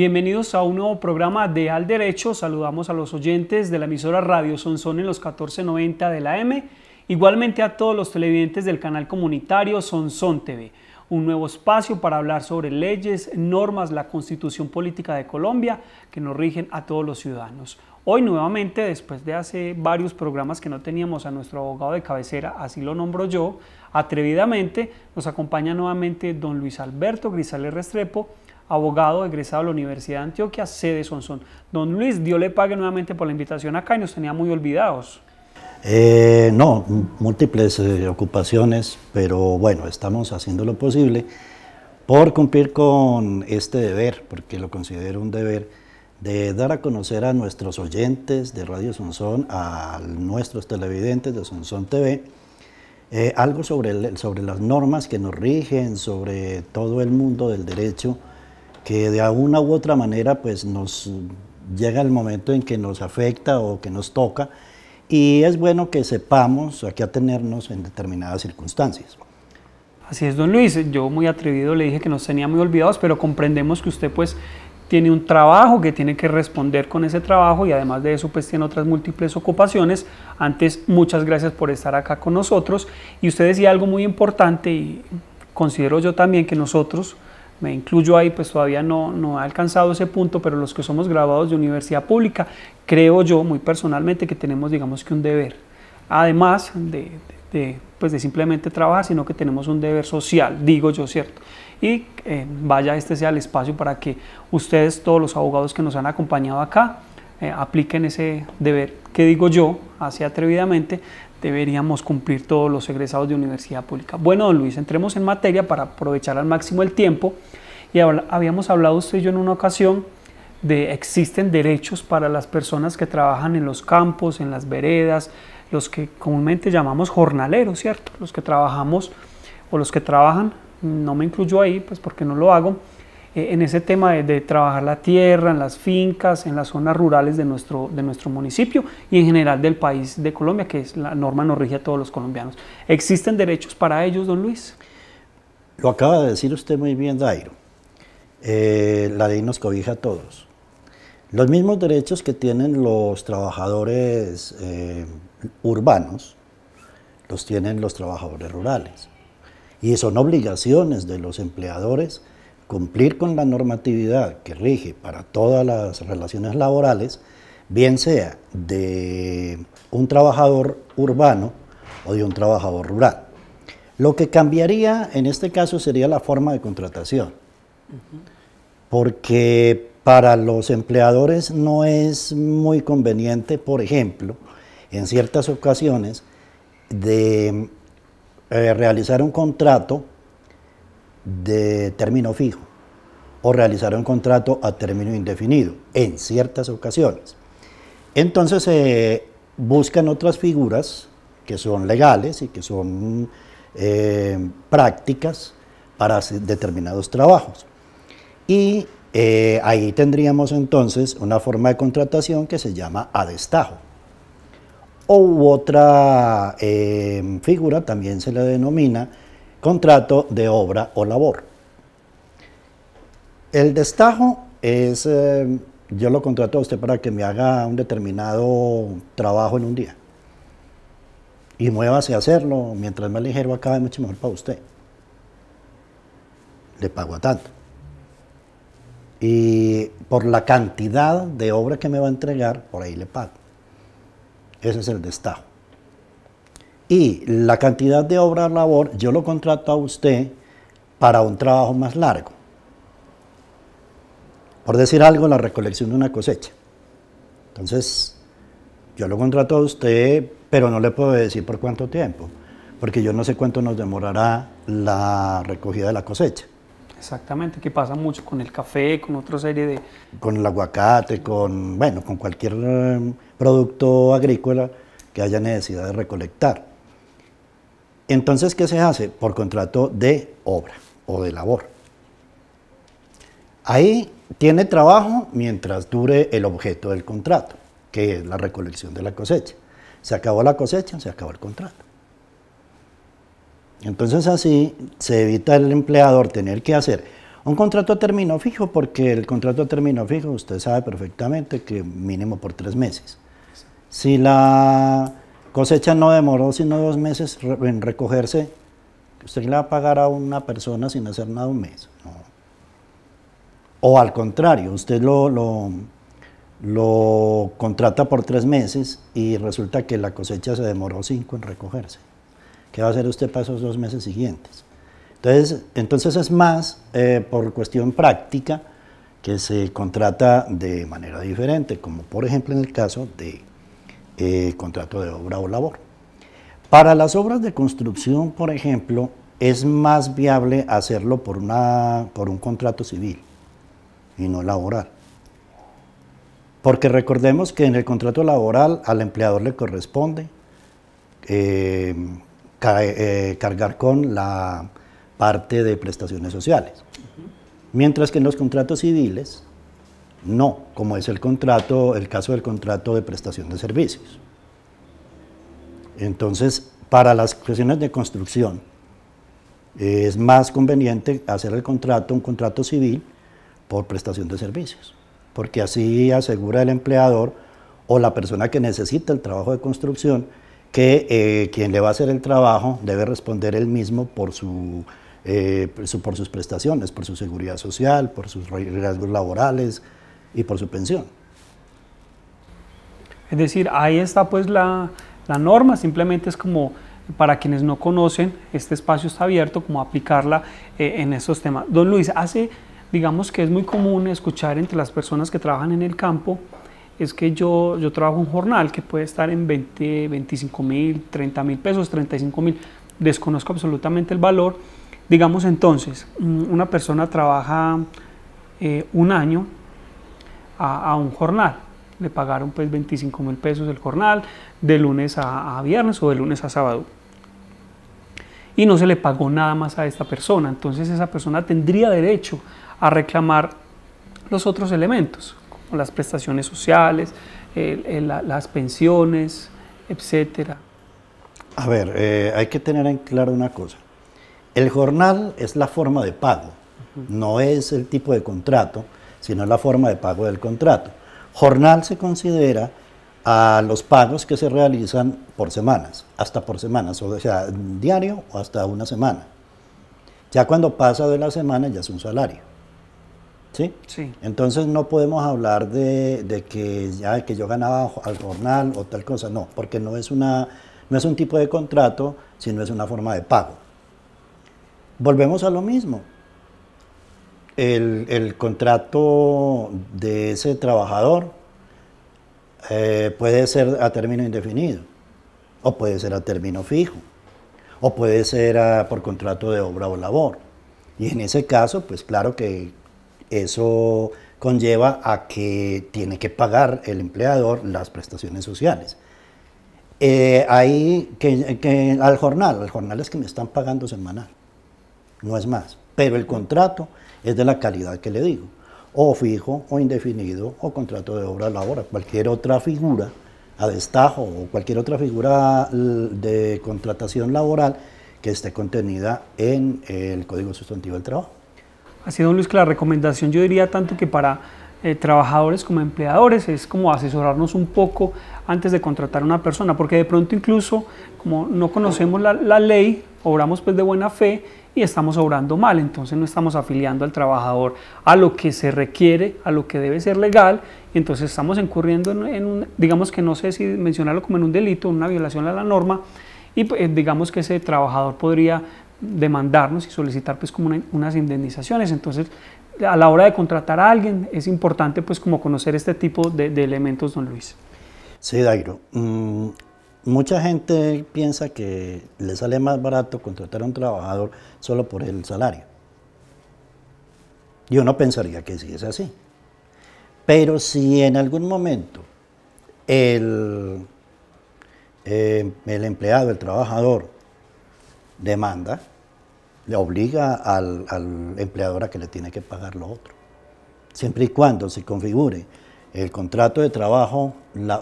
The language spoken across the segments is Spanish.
Bienvenidos a un nuevo programa de Al Derecho. Saludamos a los oyentes de la emisora Radio Sonsón en los 1490 de la M. Igualmente a todos los televidentes del canal comunitario Sonsón TV. Un nuevo espacio para hablar sobre leyes, normas, la constitución política de Colombia que nos rigen a todos los ciudadanos. Hoy nuevamente, después de hace varios programas que no teníamos a nuestro abogado de cabecera, así lo nombro yo, atrevidamente, nos acompaña nuevamente don Luis Alberto Grisales Restrepo, abogado egresado de la Universidad de Antioquia, sede Sonsón. Don Luis, Dios le pague nuevamente por la invitación acá y nos tenía muy olvidados. Eh, no, múltiples eh, ocupaciones, pero bueno, estamos haciendo lo posible por cumplir con este deber, porque lo considero un deber, de dar a conocer a nuestros oyentes de Radio Sonsón, a nuestros televidentes de Sonsón TV, eh, algo sobre, sobre las normas que nos rigen, sobre todo el mundo del derecho que de alguna u otra manera pues nos llega el momento en que nos afecta o que nos toca y es bueno que sepamos a qué atenernos en determinadas circunstancias. Así es, don Luis. Yo muy atrevido le dije que nos tenía muy olvidados, pero comprendemos que usted pues tiene un trabajo que tiene que responder con ese trabajo y además de eso pues tiene otras múltiples ocupaciones. Antes, muchas gracias por estar acá con nosotros. Y usted decía algo muy importante y considero yo también que nosotros me incluyo ahí, pues todavía no, no he alcanzado ese punto, pero los que somos graduados de universidad pública, creo yo muy personalmente que tenemos, digamos que un deber, además de, pues de simplemente trabajar, sino que tenemos un deber social, digo yo, ¿cierto? Y eh, vaya, este sea el espacio para que ustedes, todos los abogados que nos han acompañado acá, eh, apliquen ese deber que digo yo, así atrevidamente, deberíamos cumplir todos los egresados de universidad pública. Bueno, don Luis, entremos en materia para aprovechar al máximo el tiempo. Y habíamos hablado usted y yo en una ocasión de existen derechos para las personas que trabajan en los campos, en las veredas, los que comúnmente llamamos jornaleros, ¿cierto? Los que trabajamos o los que trabajan, no me incluyo ahí, pues porque no lo hago, eh, en ese tema de, trabajar la tierra, en las fincas, en las zonas rurales de nuestro, de nuestro municipio y en general del país de Colombia, que es la norma nos rige a todos los colombianos. ¿Existen derechos para ellos, don Luis? Lo acaba de decir usted muy bien, Dairo. Eh, la ley nos cobija a todos. Los mismos derechos que tienen los trabajadores eh, urbanos los tienen los trabajadores rurales. Y son obligaciones de los empleadores cumplir con la normatividad que rige para todas las relaciones laborales, bien sea de un trabajador urbano o de un trabajador rural. Lo que cambiaría en este caso sería la forma de contratación, porque para los empleadores no es muy conveniente, por ejemplo, en ciertas ocasiones, de eh, realizar un contrato de término fijo o realizar un contrato a término indefinido en ciertas ocasiones. Entonces se eh, buscan otras figuras que son legales y que son eh, prácticas para determinados trabajos. Y eh, ahí tendríamos entonces una forma de contratación que se llama a destajo. O otra figura también se le denomina contrato de obra o labor. El destajo es, eh, yo lo contrato a usted para que me haga un determinado trabajo en un día. Y muévase a hacerlo, mientras más ligero acabe, mucho mejor para usted. Le pago a tanto. Y por la cantidad de obra que me va a entregar, por ahí le pago. Ese es el destajo y la cantidad de obra labor yo lo contrato a usted para un trabajo más largo. Por decir algo, la recolección de una cosecha. Entonces, yo lo contrato a usted, pero no le puedo decir por cuánto tiempo, porque yo no sé cuánto nos demorará la recogida de la cosecha. Exactamente, que pasa mucho con el café, con otra serie de... Con el aguacate, con, bueno, con cualquier eh, producto agrícola que haya necesidad de recolectar. Entonces, ¿qué se hace? Por contrato de obra o de labor. Ahí tiene trabajo mientras dure el objeto del contrato, que es la recolección de la cosecha. Se acabó la cosecha, se acabó el contrato. Entonces así se evita el empleador tener que hacer un contrato a término fijo, porque el contrato a término fijo usted sabe perfectamente que mínimo por tres meses. Si la Cosecha no demoró sino dos meses en recogerse. Usted le va a pagar a una persona sin hacer nada un mes. ¿no? O al contrario, usted lo, lo, contrata por tres meses y resulta que la cosecha se demoró cinco en recogerse. ¿Qué va a hacer usted para esos dos meses siguientes? Entonces, entonces es más eh, por cuestión práctica que se contrata de manera diferente, como por ejemplo en el caso de eh, contrato de obra o labor. Para las obras de construcción, por ejemplo, es más viable hacerlo por, una, por un contrato civil y no laboral. Porque recordemos que en el contrato laboral al empleador le corresponde eh, eh, cargar con la parte de prestaciones sociales. Mientras que en los contratos civiles no, como es el contrato, el caso del contrato de prestación de servicios. Entonces, para las cuestiones de construcción, es más conveniente hacer el contrato, un contrato civil, por prestación de servicios, porque así asegura el empleador o la persona que necesita el trabajo de construcción que eh, quien le va a hacer el trabajo debe responder él mismo por, eh, por sus prestaciones, por su seguridad social, por sus riesgos laborales, y por su pensión. Es decir, ahí está pues la, la norma, simplemente es como para quienes no conocen, este espacio está abierto, como aplicarla eh, en estos temas. Don Luis, hace, digamos que es muy común escuchar entre las personas que trabajan en el campo, es que yo, yo trabajo un jornal que puede estar en 20, 25 mil, 30 mil pesos, 35 mil, desconozco absolutamente el valor. Digamos entonces, mm, una persona trabaja eh, un año a, un jornal. Le pagaron pues 25 mil pesos el jornal de lunes a, viernes o de lunes a sábado y no se le pagó nada más a esta persona. Entonces esa persona tendría derecho a reclamar los otros elementos, como las prestaciones sociales, las pensiones, etc. A ver, eh, hay que tener en claro una cosa. El jornal es la forma de pago, no es el tipo de contrato sino la forma de pago del contrato. Jornal se considera a los pagos que se realizan por semanas, hasta por semanas, o sea, diario o hasta una semana. Ya cuando pasa de la semana ya es un salario. ¿Sí? sí. Entonces no podemos hablar de, que ya que yo ganaba al jornal o tal cosa, no, porque no es, una, no es un tipo de contrato, sino es una forma de pago. Volvemos a lo mismo, el, contrato de ese trabajador eh, puede ser a término indefinido, o puede ser a término fijo, o puede ser por contrato de obra o labor. Y en ese caso, pues claro que eso conlleva a que tiene que pagar el empleador las prestaciones sociales. Eh, ahí que, al jornal, al jornal es que me están pagando semanal, no es más pero el contrato es de la calidad que le digo, o fijo, o indefinido, o contrato de obra a la hora, cualquier otra figura a destajo o cualquier otra figura de contratación laboral que esté contenida en el Código Sustantivo del Trabajo. Así, don Luis, que la recomendación yo diría tanto que para eh, trabajadores como empleadores es como asesorarnos un poco antes de contratar a una persona, porque de pronto incluso como no conocemos la ley, obramos pues de buena fe y estamos obrando mal, entonces no estamos afiliando al trabajador a lo que se requiere, a lo que debe ser legal, entonces estamos incurriendo en, un, digamos que no sé si mencionarlo como en un delito, una violación a la norma, y pues, digamos que ese trabajador podría demandarnos y solicitar pues como unas indemnizaciones, entonces a la hora de contratar a alguien es importante pues como conocer este tipo de, elementos, don Luis. Sí, Dairo. Mm, Mucha gente piensa que le sale más barato contratar a un trabajador solo por el salario. Yo no pensaría que sí es así. Pero si en algún momento el, eh, el empleado, el trabajador, demanda, le obliga al, empleador a que le tiene que pagar lo otro. Siempre y cuando se configure el contrato de trabajo,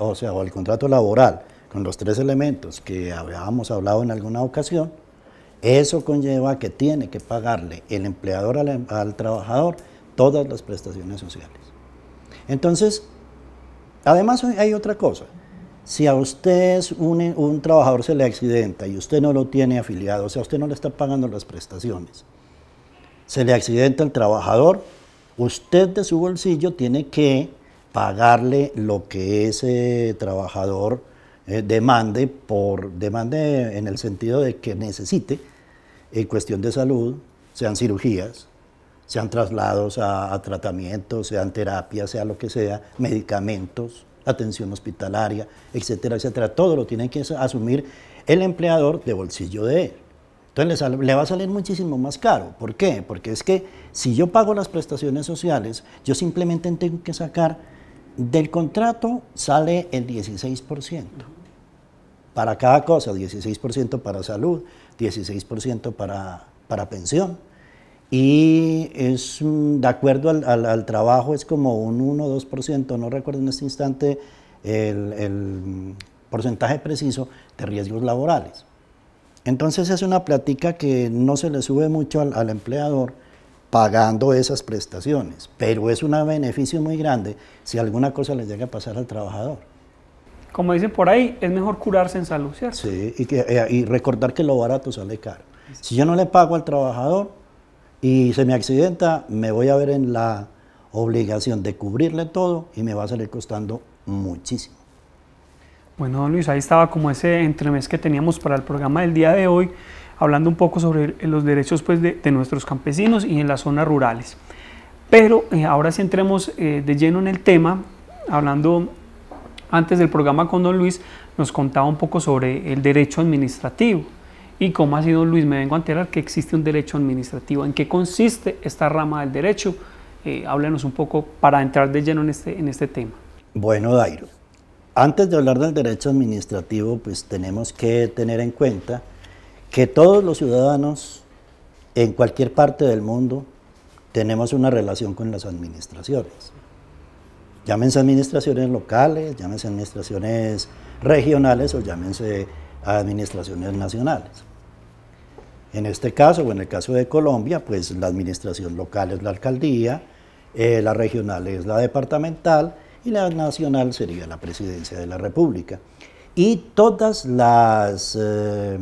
o sea, o el contrato laboral, con los tres elementos que habíamos hablado en alguna ocasión, eso conlleva que tiene que pagarle el empleador al, em-, trabajador todas las prestaciones sociales. Entonces, además hay otra cosa. Si a usted un, un trabajador se le accidenta y usted no lo tiene afiliado, o sea, usted no le está pagando las prestaciones, se le accidenta el trabajador, usted de su bolsillo tiene que pagarle lo que ese trabajador eh, demande, por, demande en el sentido de que necesite, en cuestión de salud, sean cirugías, sean traslados a, a tratamientos, sean terapias, sea lo que sea, medicamentos, atención hospitalaria, etcétera, etcétera. Todo lo tiene que asumir el empleador de bolsillo de él. Entonces le, va a salir muchísimo más caro. ¿Por qué? Porque es que si yo pago las prestaciones sociales, yo simplemente tengo que sacar del contrato sale el 16% para cada cosa, 16% para salud, 16% para, para pensión. Y es, de acuerdo al, trabajo, es como un 1 o 2%, no recuerdo en este instante el, el porcentaje preciso de riesgos laborales. Entonces es una plática que no se le sube mucho al, al, empleador pagando esas prestaciones, pero es un beneficio muy grande si alguna cosa le llega a pasar al trabajador como dicen por ahí, es mejor curarse en salud, ¿cierto? Sí, eh, y, recordar que lo barato sale caro. Si yo no le pago al trabajador y se me accidenta, me voy a ver en la obligación de cubrirle todo y me va a salir costando muchísimo. Bueno, don Luis, ahí estaba como ese entremés que teníamos para el programa del día de hoy, hablando un poco sobre los derechos pues, de, nuestros campesinos y en las zonas rurales. Pero eh, ahora sí entremos eh, de lleno en el tema, hablando antes del programa con don Luis nos contaba un poco sobre el derecho administrativo y cómo ha sido Luis, me vengo a enterar que existe un derecho administrativo, en qué consiste esta rama del derecho. Eh, Háblenos un poco para entrar de lleno en este, en este tema. Bueno, Dairo, antes de hablar del derecho administrativo, pues tenemos que tener en cuenta que todos los ciudadanos en cualquier parte del mundo tenemos una relación con las administraciones llámense administraciones locales, llámense administraciones regionales o llámense administraciones nacionales. En este caso, o en el caso de Colombia, pues la administración local es la alcaldía, eh, la regional es la departamental y la nacional sería la presidencia de la República. Y todas las, eh,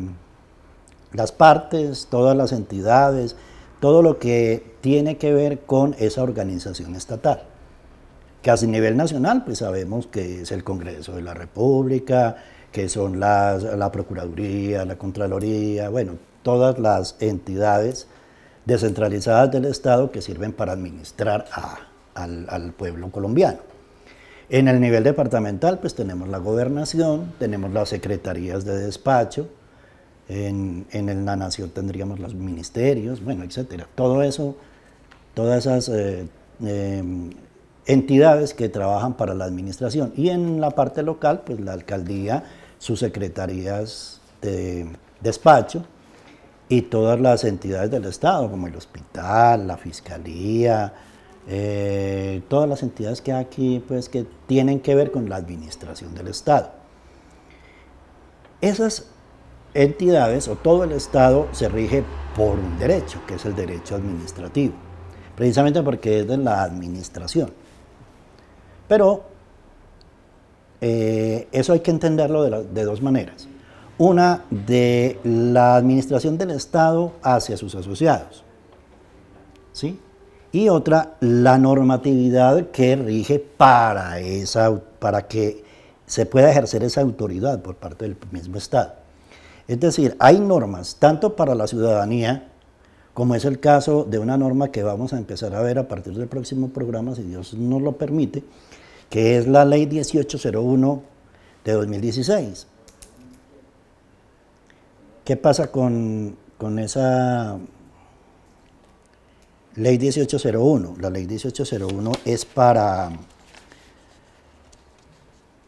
las partes, todas las entidades, todo lo que tiene que ver con esa organización estatal casi a nivel nacional, pues sabemos que es el Congreso de la República, que son la Procuraduría, la Contraloría, bueno, todas las entidades descentralizadas del Estado que sirven para administrar al, pueblo colombiano. En el nivel departamental, pues tenemos la gobernación, tenemos las secretarías de despacho, en, la nación tendríamos los ministerios, bueno, etcétera. Todo eso, todas esas eh, em, entidades que trabajan para la administración. Y en la parte local, pues la alcaldía, sus secretarías de despacho y todas las entidades del Estado, como el hospital, la fiscalía, eh, todas las entidades que hay aquí, pues que tienen que ver con la administración del Estado. Esas entidades o todo el Estado se rige por un derecho, que es el derecho administrativo, precisamente porque es de la administración. Pero eh, eso hay que entenderlo de, dos maneras. Una, de la administración del Estado hacia sus asociados. Y otra, la normatividad que rige para, esa, para que se pueda ejercer esa autoridad por parte del mismo Estado. Es decir, hay normas tanto para la ciudadanía como es el caso de una norma que vamos a empezar a ver a partir del próximo programa, si Dios nos lo permite, que es la Ley 1801 de 2016. ¿Qué pasa con, esa Ley 1801? La Ley 1801 es para...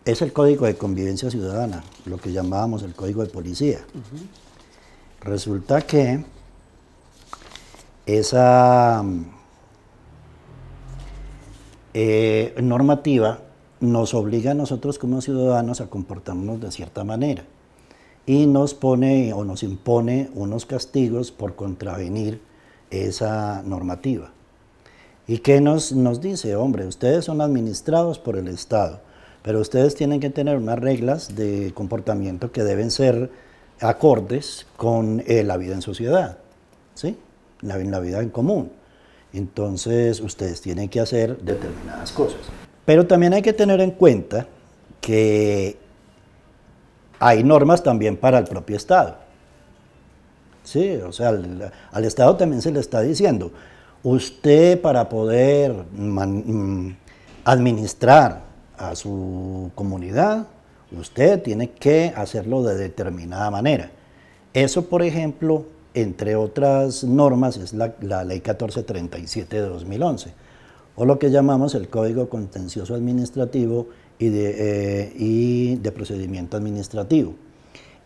Es el Código de Convivencia Ciudadana, lo que llamábamos el Código de Policía. Resulta que esa eh, normativa nos obliga a nosotros como ciudadanos a comportarnos de cierta manera y nos pone o nos impone unos castigos por contravenir esa normativa. ¿Y qué nos, dice? Hombre, ustedes son administrados por el Estado, pero ustedes tienen que tener unas reglas de comportamiento que deben ser acordes con eh, la vida en sociedad. ¿Sí? la, vida en común. Entonces ustedes tienen que hacer determinadas cosas. Pero también hay que tener en cuenta que hay normas también para el propio Estado. Sí, o sea, al, Estado también se le está diciendo, usted para poder mm, administrar a su comunidad, usted tiene que hacerlo de determinada manera. Eso, por ejemplo, entre otras normas, es la, Ley 1437 de 2011, o lo que llamamos el Código Contencioso Administrativo y de, eh, y de Procedimiento Administrativo.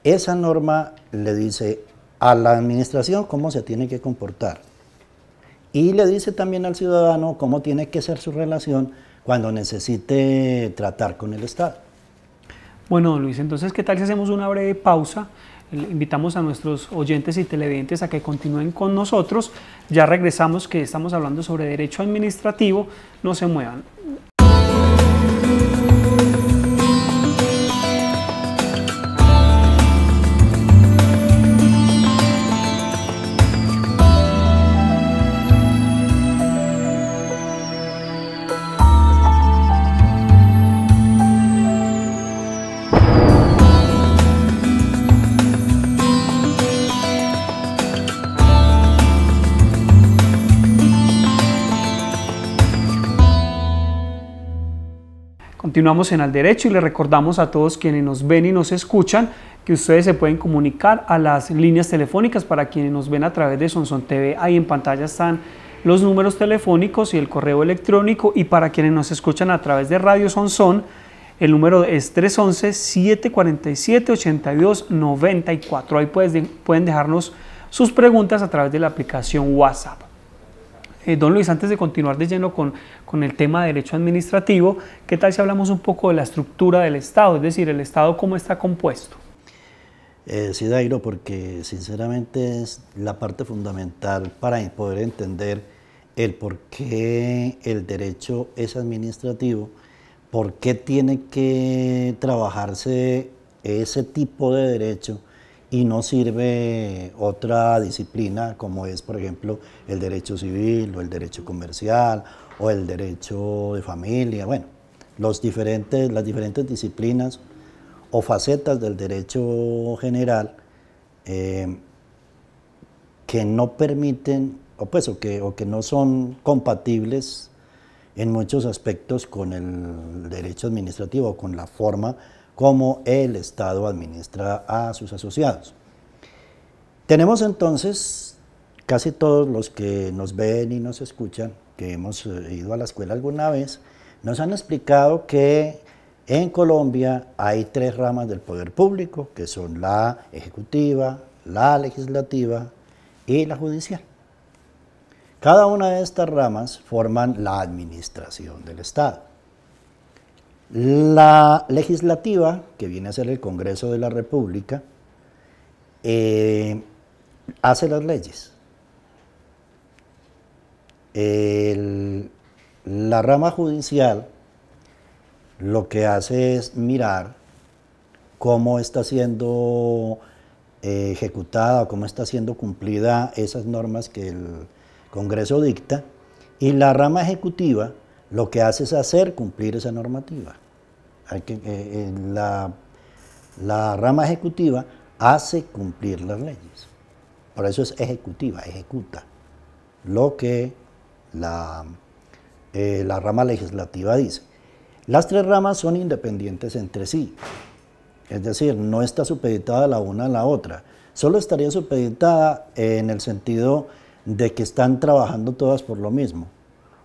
Esa norma le dice a la administración cómo se tiene que comportar y le dice también al ciudadano cómo tiene que ser su relación cuando necesite tratar con el Estado. Bueno, Luis, entonces, ¿qué tal si hacemos una breve pausa invitamos a nuestros oyentes y televidentes a que continúen con nosotros. Ya regresamos que estamos hablando sobre derecho administrativo. No se muevan. Continuamos en Al Derecho y le recordamos a todos quienes nos ven y nos escuchan que ustedes se pueden comunicar a las líneas telefónicas para quienes nos ven a través de Sonson TV. Ahí en pantalla están los números telefónicos y el correo electrónico y para quienes nos escuchan a través de Radio Sonson, el número es 311-747-8294. Ahí pueden dejarnos sus preguntas a través de la aplicación WhatsApp. Eh, don Luis, antes de continuar de lleno con, el tema de derecho administrativo, ¿qué tal si hablamos un poco de la estructura del Estado? Es decir, el Estado cómo está compuesto. Eh, sí, Dairo, porque sinceramente es la parte fundamental para poder entender el por qué el derecho es administrativo, por qué tiene que trabajarse ese tipo de derecho y no sirve otra disciplina como es, por ejemplo, el derecho civil o el derecho comercial o el derecho de familia, bueno, los diferentes, las diferentes disciplinas o facetas del derecho general eh, que no permiten, o, pues, que, o que no son compatibles en muchos aspectos con el derecho administrativo, o con la forma cómo el Estado administra a sus asociados. Tenemos entonces casi todos los que nos ven y nos escuchan, que hemos eh, ido a la escuela alguna vez, nos han explicado que en Colombia hay tres ramas del poder público, que son la ejecutiva, la legislativa y la judicial. Cada una de estas ramas forman la administración del Estado. La legislativa, que viene a ser el Congreso de la República, eh, hace las leyes. la rama judicial lo que hace es mirar cómo está siendo eh, ejecutada, cómo está siendo cumplida esas normas que el Congreso dicta, y la rama ejecutiva lo que hace es hacer cumplir esa normativa. Eh, la, la rama ejecutiva hace cumplir las leyes. Por eso es ejecutiva, ejecuta lo que la, eh, la, rama legislativa dice. Las tres ramas son independientes entre sí, es decir, no está supeditada la una a la otra, solo estaría supeditada en el sentido de que están trabajando todas por lo mismo,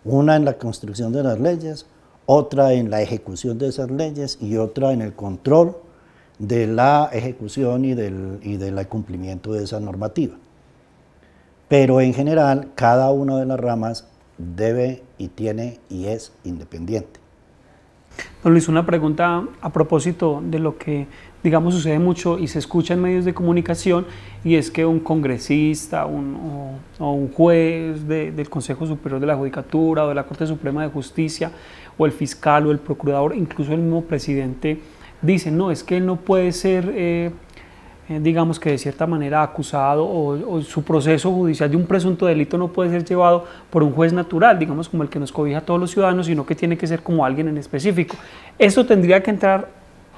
una en la construcción de las leyes, otra en la ejecución de esas leyes y otra en el control de la ejecución y del, cumplimiento de esa normativa. Pero en general, cada una de las ramas debe y tiene y es independiente. Don Luis, una pregunta a propósito de lo que digamos, sucede mucho y se escucha en medios de comunicación, y es que un congresista o, un juez del Consejo Superior de la Judicatura o de la Corte Suprema de Justicia, o el fiscal o el procurador, incluso el mismo presidente, dice, no, es que él no puede ser... Eh, eh, digamos que de cierta manera acusado o, su proceso judicial de un presunto delito no puede ser llevado por un juez natural, digamos como el que nos cobija a todos los ciudadanos, sino que tiene que ser como alguien en específico. Eso tendría que entrar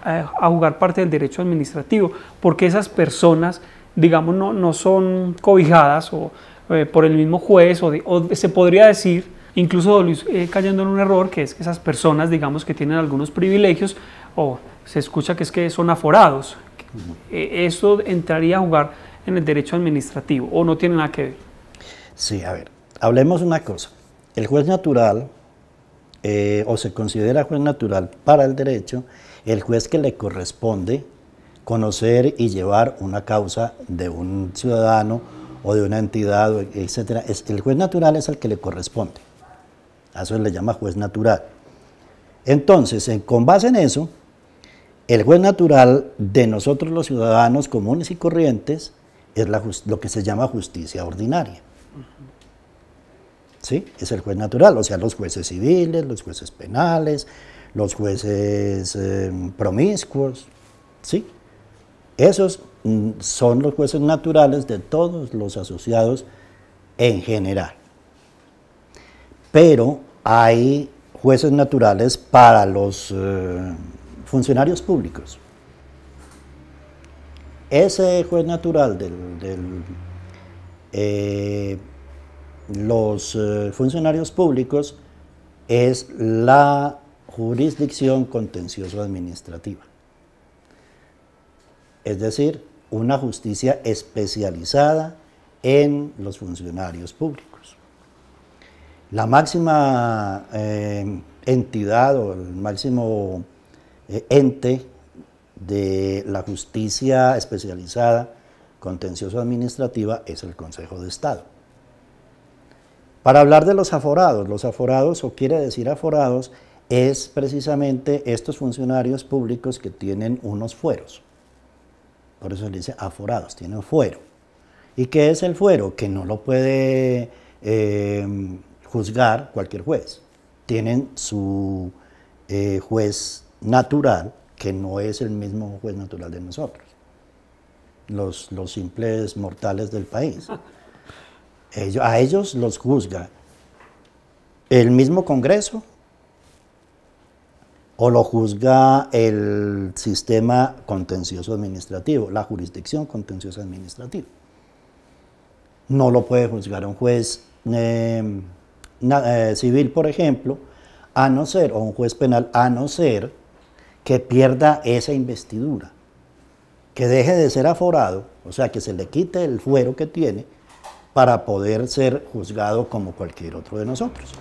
a jugar parte del derecho administrativo, porque esas personas, digamos, no, no son cobijadas o, eh, por el mismo juez, o, se podría decir, incluso eh, cayendo en un error, que es que esas personas, digamos, que tienen algunos privilegios, o se escucha que es que son aforados, eh, eso entraría a jugar en el derecho administrativo, o no tiene nada que ver. Sí, a ver, hablemos una cosa. El juez natural, o se considera juez natural para el derecho, el juez que le corresponde conocer y llevar una causa de un ciudadano o de una entidad, etcétera, es, el juez natural es el que le corresponde. A eso le llama juez natural. Entonces, con base en eso, el juez natural de nosotros los ciudadanos comunes y corrientes es lo que se llama justicia ordinaria. ¿Sí? Es el juez natural, o sea, los jueces civiles, los jueces penales, los jueces eh, promiscuos, ¿sí? Esos mm, son los jueces naturales de todos los asociados en general. Pero hay jueces naturales para los eh, funcionarios públicos. Ese juez natural del eh, los funcionarios públicos es la jurisdicción contencioso-administrativa. Es decir, una justicia especializada en los funcionarios públicos. La máxima eh, entidad o el máximo eh, ente de la justicia especializada contencioso-administrativa es el Consejo de Estado. Para hablar de los aforados, los aforados o quiere decir aforados es precisamente estos funcionarios públicos que tienen unos fueros. Por eso dice aforados, tienen fuero. ¿Y qué es el fuero? Que no lo puede em, juzgar cualquier juez. Tienen su eh, juez natural, que no es el mismo juez natural de nosotros, los, los simples mortales del país. a ellos los juzga el mismo Congreso o lo juzga el sistema contencioso administrativo, la jurisdicción contencioso administrativa. No lo puede juzgar un juez em, eh, civil, por ejemplo, a no ser, o un juez penal, a no ser que pierda esa investidura, que deje de ser aforado, o sea, que se le quite el fuero que tiene para poder ser juzgado como cualquier otro de nosotros.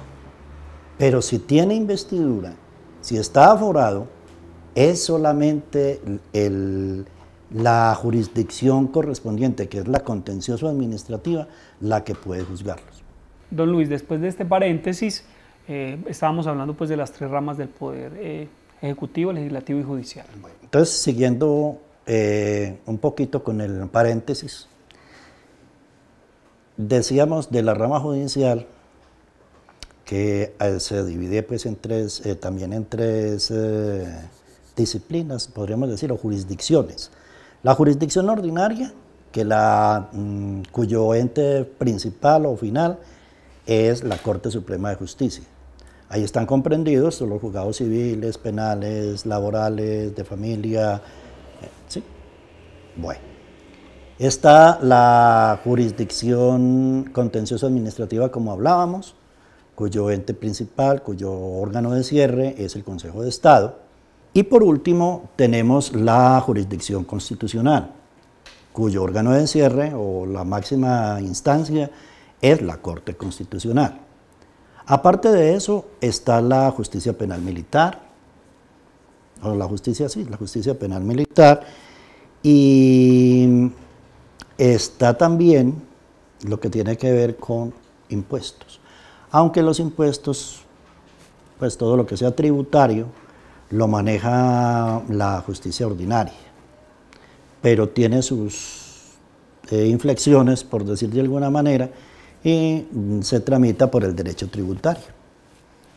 Pero si tiene investidura si está aforado, es solamente la jurisdicción correspondiente, que es la contencioso administrativa, la que puede juzgarlos. Don Luis, después de este paréntesis, eh, estábamos hablando pues de las tres ramas del poder eh, ejecutivo, legislativo y judicial. entonces, siguiendo eh, un poquito con el paréntesis, decíamos de la rama judicial que eh, se divide pues, eh, también en tres eh, disciplinas, podríamos decir, o jurisdicciones. La jurisdicción ordinaria, que la, mm, cuyo ente principal o final es la Corte Suprema de Justicia. Ahí están comprendidos los juzgados civiles, penales, laborales, de familia. ¿sí? Bueno. Está la jurisdicción contencioso administrativa, como hablábamos, cuyo ente principal, cuyo órgano de cierre es el Consejo de Estado. Y por último, tenemos la jurisdicción constitucional, cuyo órgano de cierre o la máxima instancia es la Corte Constitucional. Aparte de eso está la justicia penal militar, o la justicia, sí, la justicia penal militar, y está también lo que tiene que ver con impuestos aunque los impuestos, pues todo lo que sea tributario, lo maneja la justicia ordinaria, pero tiene sus eh, inflexiones, por decir de alguna manera, y mm, se tramita por el derecho tributario.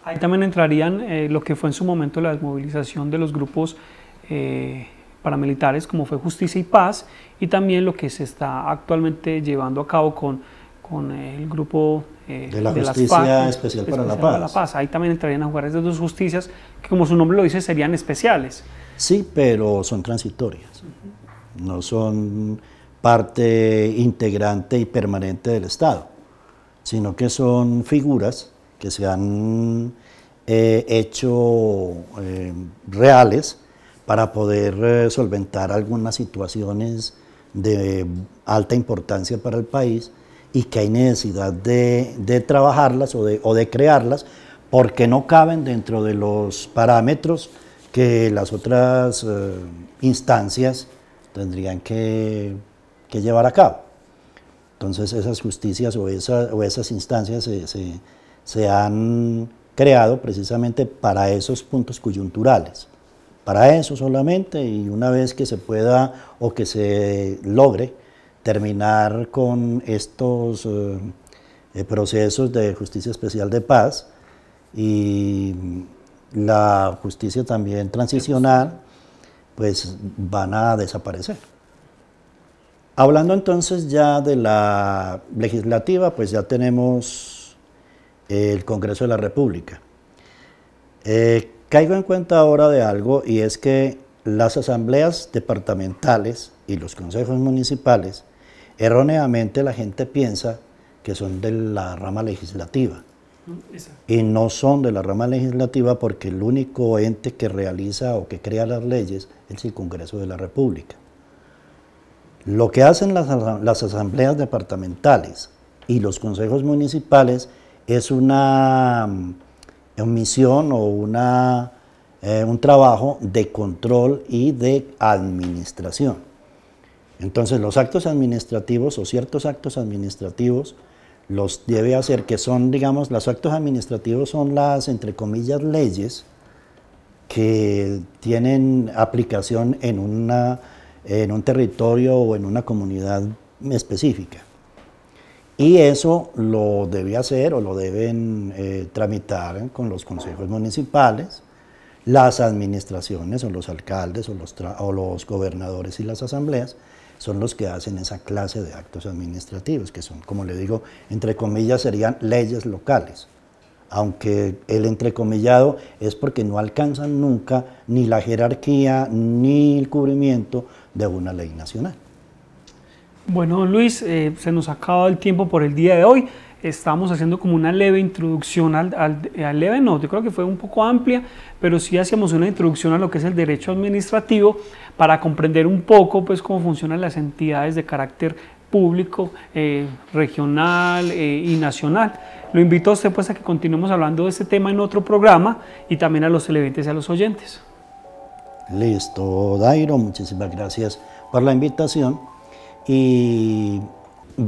Ahí también entrarían eh, lo que fue en su momento la desmovilización de los grupos eh, paramilitares como fue Justicia y Paz y también lo que se está actualmente llevando a cabo con, con el grupo eh, de la Justicia eh, Especial, para, la Paz. Ahí también entrarían a jugar de dos justicias que, como su nombre lo dice, serían especiales. Sí, pero son transitorias. No son parte integrante y permanente del Estado, sino que son figuras que se han eh, hecho reales para poder solventar algunas situaciones de alta importancia para el país y que hay necesidad de, trabajarlas o de, crearlas porque no caben dentro de los parámetros que las otras eh, instancias tendrían que, llevar a cabo. Entonces esas justicias o, o esas instancias se, se han creado precisamente para esos puntos coyunturales, para eso solamente y una vez que se pueda o que se logre terminar con estos eh, eh, procesos de justicia especial de paz y la justicia también transicional, pues van a desaparecer. Hablando entonces ya de la legislativa, pues ya tenemos el Congreso de la República. Eh, caigo en cuenta ahora de algo y es que las asambleas departamentales y los consejos municipales Erróneamente la gente piensa que son de la rama legislativa. Y no son de la rama legislativa porque el único ente que realiza o que crea las leyes es el Congreso de la República. Lo que hacen las, asambleas departamentales y los consejos municipales es una mm, omisión o una, eh, un trabajo de control y de administración. Entonces los actos administrativos o ciertos actos administrativos los debe hacer, que son, digamos, los actos administrativos son las, entre comillas, leyes que tienen aplicación en, un territorio o en una comunidad específica. Y eso lo debe hacer o lo deben eh, tramitar con los consejos municipales, las administraciones o los alcaldes o los gobernadores y las asambleas, son los que hacen esa clase de actos administrativos, que son, como le digo, entre comillas serían leyes locales. Aunque el entrecomillado es porque no alcanzan nunca ni la jerarquía ni el cubrimiento de una ley nacional. Bueno, Luis, eh, se nos acaba el tiempo por el día de hoy estamos haciendo como una leve introducción al, leve, no, yo creo que fue un poco amplia, pero sí hacíamos una introducción a lo que es el derecho administrativo para comprender un poco pues cómo funcionan las entidades de carácter público, eh, regional eh, y nacional. Lo invito a usted pues a que continuemos hablando de este tema en otro programa y también a los televidentes y a los oyentes. Listo, Dairo, muchísimas gracias por la invitación y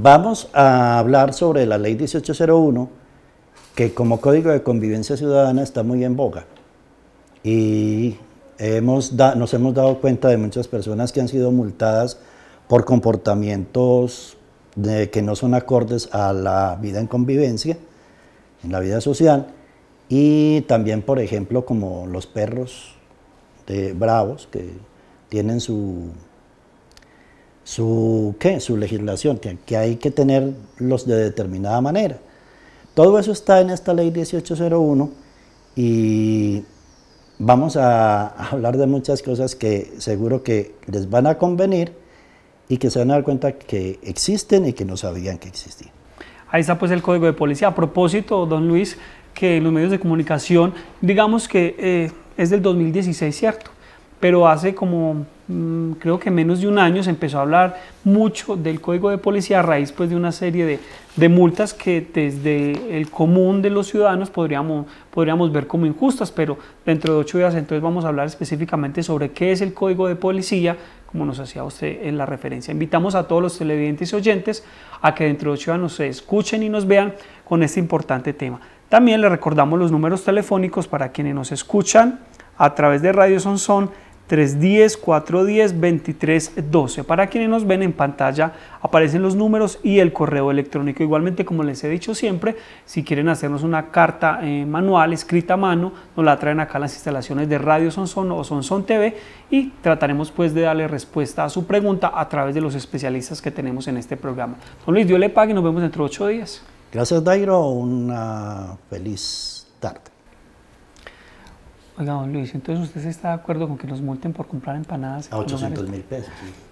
Vamos a hablar sobre la ley 1801, que como código de convivencia ciudadana está muy en boga. Y hemos nos hemos dado cuenta de muchas personas que han sido multadas por comportamientos de, que no son acordes a la vida en convivencia, en la vida social, y también, por ejemplo, como los perros de bravos que tienen su su, su legislación, que, hay que tenerlos de determinada manera. Todo eso está en esta ley 1801 y vamos a hablar de muchas cosas que seguro que les van a convenir y que se van a dar cuenta que existen y que no sabían que existían. Ahí está pues el código de policía. A propósito, don Luis, que los medios de comunicación, digamos que eh, es del 2016, ¿cierto? Pero hace como Mm, creo que menos de un año se empezó a hablar mucho del código de policía a raíz pues, de una serie de, multas que desde el común de los ciudadanos podríamos, podríamos ver como injustas, pero dentro de ocho días entonces vamos a hablar específicamente sobre qué es el código de policía, como nos hacía usted en la referencia. Invitamos a todos los televidentes y oyentes a que dentro de ocho días nos escuchen y nos vean con este importante tema. También le recordamos los números telefónicos para quienes nos escuchan a través de Radio Sonson. 310, 410, 2312. Para quienes nos ven en pantalla aparecen los números y el correo electrónico. Igualmente, como les he dicho siempre, si quieren hacernos una carta eh, manual escrita a mano, nos la traen acá a las instalaciones de Radio Sonson o Sonson TV y trataremos pues de darle respuesta a su pregunta a través de los especialistas que tenemos en este programa. Don Luis, Dios le pague y nos vemos dentro de ocho días. Gracias, Dairo. Una feliz tarde. Oiga, don Luis, entonces usted está de acuerdo con que nos multen por comprar empanadas. A 800 mil pesos.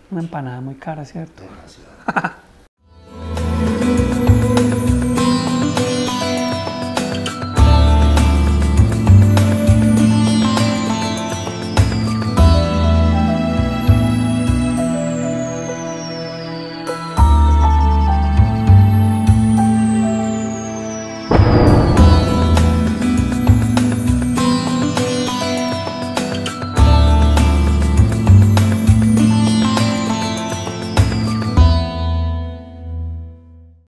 Una empanada muy cara, ¿cierto?